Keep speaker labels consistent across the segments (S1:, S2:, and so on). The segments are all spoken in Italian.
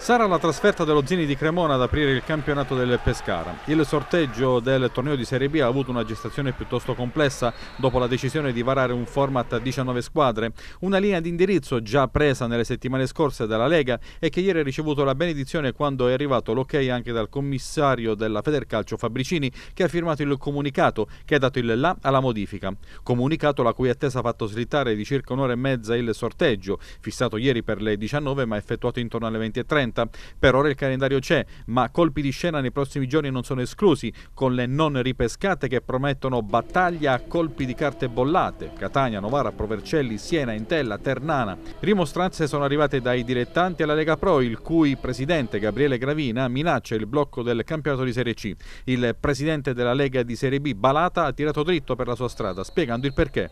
S1: Sarà la trasferta dello Zini di Cremona ad aprire il campionato del Pescara. Il sorteggio del torneo di Serie B ha avuto una gestazione piuttosto complessa dopo la decisione di varare un format a 19 squadre, una linea di indirizzo già presa nelle settimane scorse dalla Lega e che ieri ha ricevuto la benedizione quando è arrivato l'ok anche dal commissario della Federcalcio Fabricini che ha firmato il comunicato che ha dato il là alla modifica. Comunicato la cui attesa ha fatto slittare di circa un'ora e mezza il sorteggio, fissato ieri per le 19 ma effettuato intorno alle 20.30 30. Per ora il calendario c'è, ma colpi di scena nei prossimi giorni non sono esclusi, con le non ripescate che promettono battaglia a colpi di carte bollate. Catania, Novara, Provercelli, Siena, Intella, Ternana. Rimostranze sono arrivate dai direttanti alla Lega Pro, il cui presidente Gabriele Gravina minaccia il blocco del campionato di Serie C. Il presidente della Lega di Serie B, Balata, ha tirato dritto per la sua strada, spiegando il perché.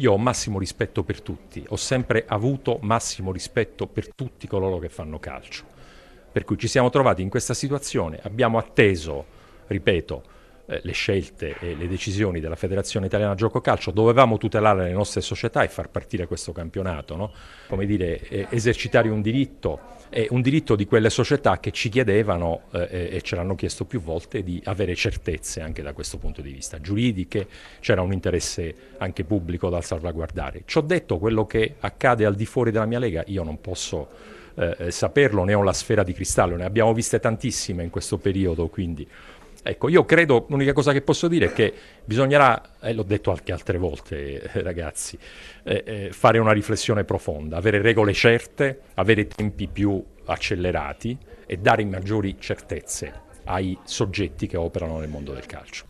S1: Io ho massimo
S2: rispetto per tutti, ho sempre avuto massimo rispetto per tutti coloro che fanno calcio. Per cui ci siamo trovati in questa situazione, abbiamo atteso, ripeto, eh, le scelte e le decisioni della Federazione Italiana Gioco Calcio, dovevamo tutelare le nostre società e far partire questo campionato, no? come dire, eh, esercitare un diritto, eh, un diritto di quelle società che ci chiedevano eh, e ce l'hanno chiesto più volte di avere certezze anche da questo punto di vista, giuridiche, c'era un interesse anche pubblico da salvaguardare. Ciò detto quello che accade al di fuori della mia lega, io non posso... Eh, eh, saperlo, ne ho la sfera di cristallo, ne abbiamo viste tantissime in questo periodo, quindi Ecco, io credo, l'unica cosa che posso dire è che bisognerà, eh, l'ho detto anche altre volte eh, ragazzi, eh, eh, fare una riflessione profonda, avere regole certe, avere tempi più accelerati e dare maggiori certezze ai soggetti che operano nel mondo del calcio.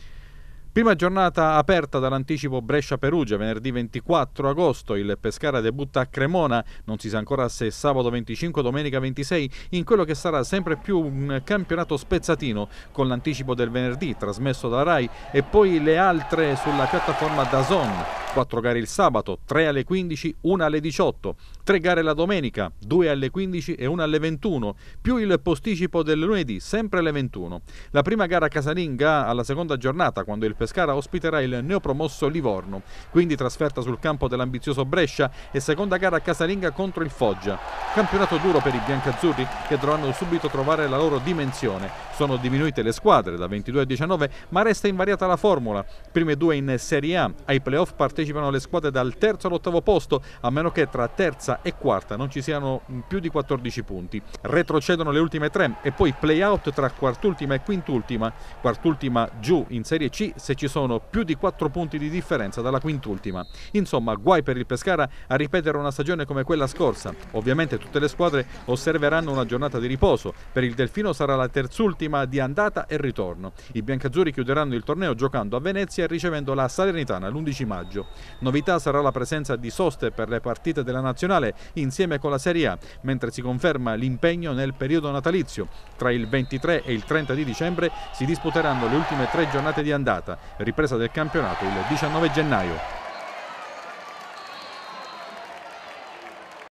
S1: Prima giornata aperta dall'anticipo Brescia-Perugia, venerdì 24 agosto il Pescara debutta a Cremona, non si sa ancora se sabato 25 o domenica 26, in quello che sarà sempre più un campionato spezzatino con l'anticipo del venerdì trasmesso da Rai e poi le altre sulla piattaforma Dazon. 4 gare il sabato, 3 alle 15, 1 alle 18, 3 gare la domenica, 2 alle 15 e 1 alle 21, più il posticipo del lunedì, sempre alle 21. La prima gara casalinga alla seconda giornata, quando il Pescara ospiterà il neopromosso Livorno, quindi trasferta sul campo dell'ambizioso Brescia e seconda gara casalinga contro il Foggia. Campionato duro per i biancazzurri che dovranno subito trovare la loro dimensione. Sono diminuite le squadre da 22 a 19, ma resta invariata la formula. Prime due in Serie A, ai playoff partono partecipano le squadre dal terzo all'ottavo posto, a meno che tra terza e quarta non ci siano mm, più di 14 punti. Retrocedono le ultime tre e poi play-out tra quartultima e quintultima, quartultima giù in Serie C se ci sono più di 4 punti di differenza dalla quintultima. Insomma, guai per il Pescara a ripetere una stagione come quella scorsa. Ovviamente tutte le squadre osserveranno una giornata di riposo. Per il Delfino sarà la terzultima di andata e ritorno. I biancazzurri chiuderanno il torneo giocando a Venezia e ricevendo la Salernitana l'11 maggio. Novità sarà la presenza di soste per le partite della nazionale insieme con la Serie A, mentre si conferma l'impegno nel periodo natalizio. Tra il 23 e il 30 di dicembre si disputeranno le ultime tre giornate di andata, ripresa del campionato il 19 gennaio.